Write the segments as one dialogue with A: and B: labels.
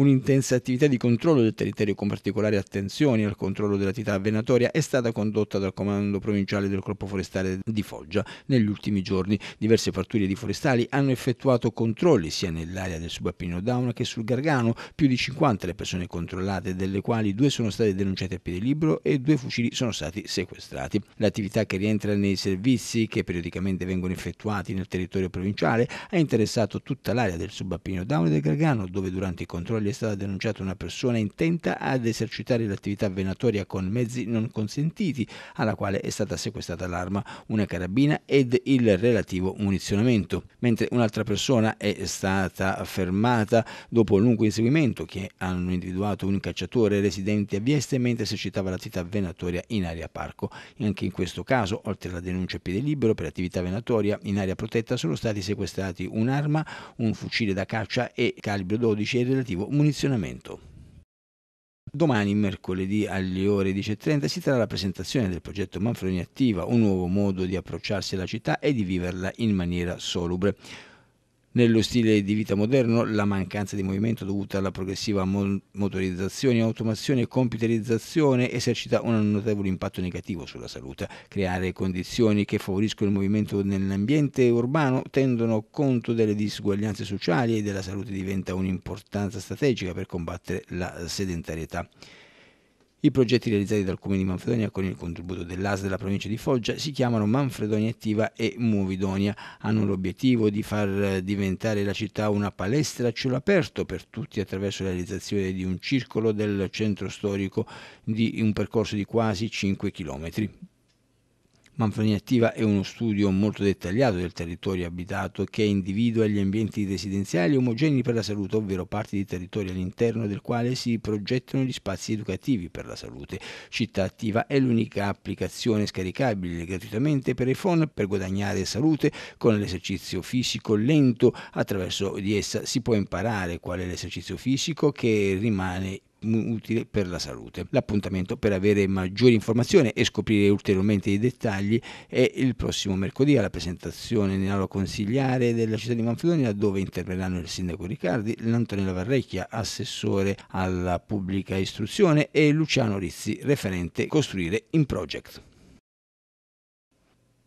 A: Un'intensa attività di controllo del territorio con particolare attenzione al controllo dell'attività venatoria è stata condotta dal Comando Provinciale del Corpo Forestale di Foggia. Negli ultimi giorni diverse fattorie di forestali hanno effettuato controlli sia nell'area del subappino Dauna che sul Gargano, più di 50 le persone controllate, delle quali due sono state denunciate a piede libero e due fucili sono stati sequestrati. L'attività che rientra nei servizi che periodicamente vengono effettuati nel territorio provinciale ha interessato tutta l'area del subappino Dauna e del Gargano, dove durante i controlli è stata denunciata una persona intenta ad esercitare l'attività venatoria con mezzi non consentiti, alla quale è stata sequestrata l'arma, una carabina ed il relativo munizionamento, mentre un'altra persona è stata fermata dopo un lungo inseguimento che hanno individuato un cacciatore residente a Vieste mentre esercitava l'attività venatoria in area parco. Anche in questo caso, oltre alla denuncia a piede libero per attività venatoria in area protetta, sono stati sequestrati un'arma, un fucile da caccia e calibro 12 e il relativo munizionamento munizionamento. Domani, mercoledì alle ore 10.30, si terrà la presentazione del progetto Manfroni Attiva, un nuovo modo di approcciarsi alla città e di viverla in maniera solubre. Nello stile di vita moderno la mancanza di movimento dovuta alla progressiva motorizzazione, automazione e computerizzazione esercita un notevole impatto negativo sulla salute. Creare condizioni che favoriscono il movimento nell'ambiente urbano tendono conto delle disuguaglianze sociali e della salute diventa un'importanza strategica per combattere la sedentarietà. I progetti realizzati dal Comune di Manfredonia con il contributo dell'AS della provincia di Foggia si chiamano Manfredonia Attiva e Movidonia. Hanno l'obiettivo di far diventare la città una palestra a cielo aperto per tutti attraverso la realizzazione di un circolo del centro storico di un percorso di quasi 5 chilometri. Manfroni Attiva è uno studio molto dettagliato del territorio abitato che individua gli ambienti residenziali omogenei per la salute, ovvero parti di territorio all'interno del quale si progettano gli spazi educativi per la salute. Città Attiva è l'unica applicazione scaricabile gratuitamente per iPhone per guadagnare salute con l'esercizio fisico lento. Attraverso di essa si può imparare qual è l'esercizio fisico che rimane utile per la salute. L'appuntamento per avere maggiori informazioni e scoprire ulteriormente i dettagli è il prossimo mercoledì alla presentazione nell'aula consigliare della città di Manfredonia dove interverranno il sindaco Riccardi, l'Antonella Varrecchia, assessore alla pubblica istruzione e Luciano Rizzi, referente Costruire in Project.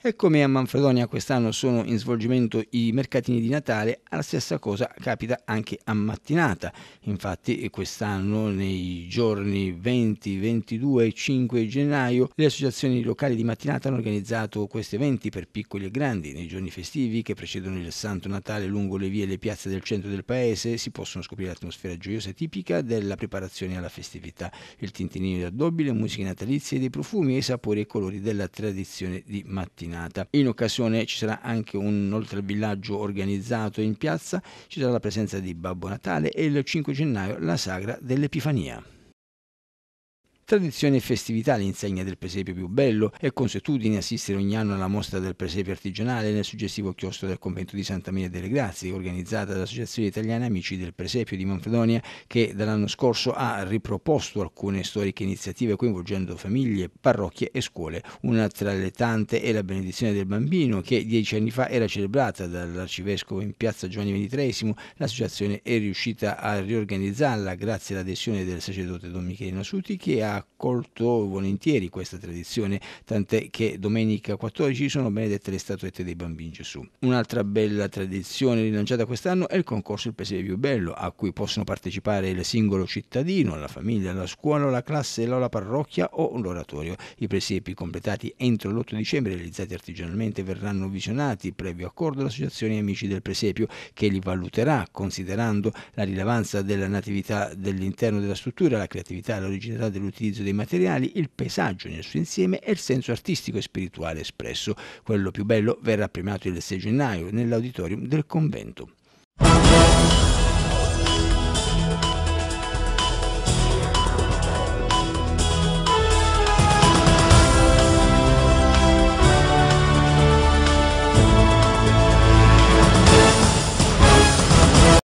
A: E come a Manfredonia quest'anno sono in svolgimento i mercatini di Natale, la stessa cosa capita anche a mattinata. Infatti quest'anno nei giorni 20, 22 e 5 gennaio le associazioni locali di mattinata hanno organizzato questi eventi per piccoli e grandi. Nei giorni festivi che precedono il Santo Natale lungo le vie e le piazze del centro del paese si possono scoprire l'atmosfera gioiosa tipica della preparazione alla festività, il tintinino di addobbi, le musiche natalizie dei profumi e i sapori e colori della tradizione di mattinata mattinata. In occasione ci sarà anche un oltre al villaggio organizzato in piazza, ci sarà la presenza di Babbo Natale e il 5 gennaio la sagra dell'Epifania. Tradizione e festività l'insegna del presepio più bello, è consuetudine assistere ogni anno alla mostra del presepio artigianale nel suggestivo chiostro del convento di Santa Maria delle Grazie, organizzata dall'Associazione Italiana Amici del Presepio di Manfredonia, che dall'anno scorso ha riproposto alcune storiche iniziative coinvolgendo famiglie, parrocchie e scuole. Una tra le tante è la benedizione del bambino, che dieci anni fa era celebrata dall'arcivescovo in piazza Giovanni XXIII. L'associazione è riuscita a riorganizzarla grazie all'adesione del sacerdote Don Michele Nasuti, che ha accolto volentieri questa tradizione, tant'è che domenica 14 sono benedette le statuette dei bambini Gesù. Un'altra bella tradizione rilanciata quest'anno è il concorso Il Paese più bello, a cui possono partecipare il singolo cittadino, la famiglia, la scuola, la classe, la parrocchia o l'oratorio. I presepi completati entro l'8 dicembre, realizzati artigianalmente, verranno visionati previo accordo dell'Associazione Amici del Presepio, che li valuterà considerando la rilevanza della natività dell'interno della struttura, la creatività, l'originalità dell'utilizzo l'utilizzo dei materiali, il paesaggio nel suo insieme e il senso artistico e spirituale espresso. Quello più bello verrà premiato il 6 gennaio nell'auditorium del convento.